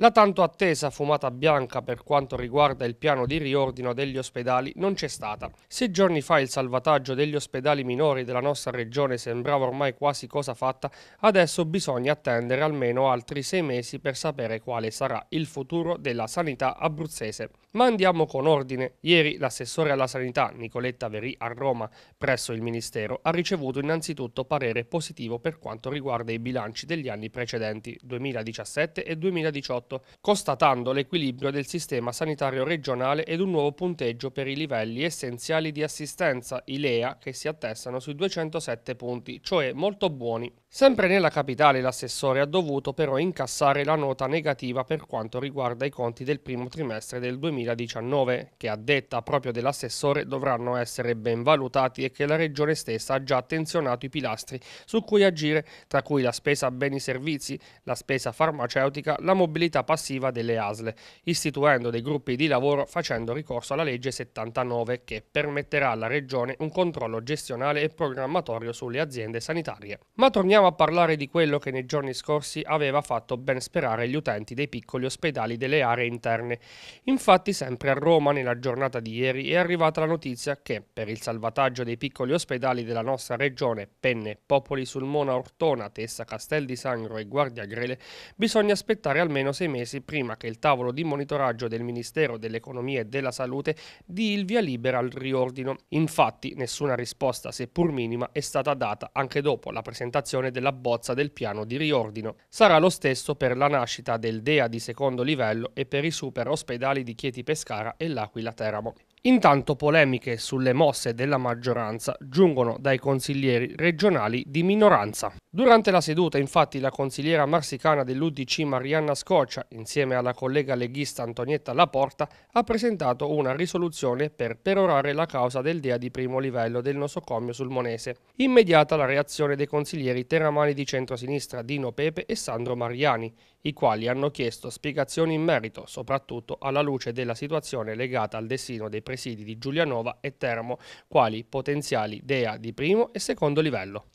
La tanto attesa fumata bianca per quanto riguarda il piano di riordino degli ospedali non c'è stata. Se giorni fa il salvataggio degli ospedali minori della nostra regione sembrava ormai quasi cosa fatta, adesso bisogna attendere almeno altri sei mesi per sapere quale sarà il futuro della sanità abruzzese. Ma andiamo con ordine. Ieri l'assessore alla sanità Nicoletta Verì a Roma, presso il Ministero, ha ricevuto innanzitutto parere positivo per quanto riguarda i bilanci degli anni precedenti, 2017 e 2018 2018, constatando l'equilibrio del sistema sanitario regionale ed un nuovo punteggio per i livelli essenziali di assistenza, i LEA, che si attestano sui 207 punti, cioè molto buoni. Sempre nella capitale l'assessore ha dovuto però incassare la nota negativa per quanto riguarda i conti del primo trimestre del 2019, che a detta proprio dell'assessore dovranno essere ben valutati e che la regione stessa ha già attenzionato i pilastri su cui agire, tra cui la spesa beni servizi, la spesa farmaceutica, la mobilità passiva delle ASLE, istituendo dei gruppi di lavoro facendo ricorso alla legge 79 che permetterà alla regione un controllo gestionale e programmatorio sulle aziende sanitarie. Ma torniamo Torniamo a parlare di quello che nei giorni scorsi aveva fatto ben sperare gli utenti dei piccoli ospedali delle aree interne. Infatti sempre a Roma nella giornata di ieri è arrivata la notizia che per il salvataggio dei piccoli ospedali della nostra regione Penne, Popoli Sulmona, Ortona, Tessa, Castel di Sangro e Guardia Grele bisogna aspettare almeno sei mesi prima che il tavolo di monitoraggio del Ministero dell'Economia e della Salute di il via libera al riordino. Infatti nessuna risposta seppur minima è stata data anche dopo la presentazione presentazione della bozza del piano di riordino. Sarà lo stesso per la nascita del DEA di secondo livello e per i super ospedali di Chieti Pescara e L'Aquila Teramo. Intanto polemiche sulle mosse della maggioranza giungono dai consiglieri regionali di minoranza. Durante la seduta infatti la consigliera marsicana dell'UDC Marianna Scoccia insieme alla collega leghista Antonietta Laporta ha presentato una risoluzione per perorare la causa del DEA di primo livello del nosocomio sulmonese. Immediata la reazione dei consiglieri terramani di centrosinistra Dino Pepe e Sandro Mariani, i quali hanno chiesto spiegazioni in merito, soprattutto alla luce della situazione legata al destino dei presidi di Giulianova e Teramo, quali potenziali DEA di primo e secondo livello.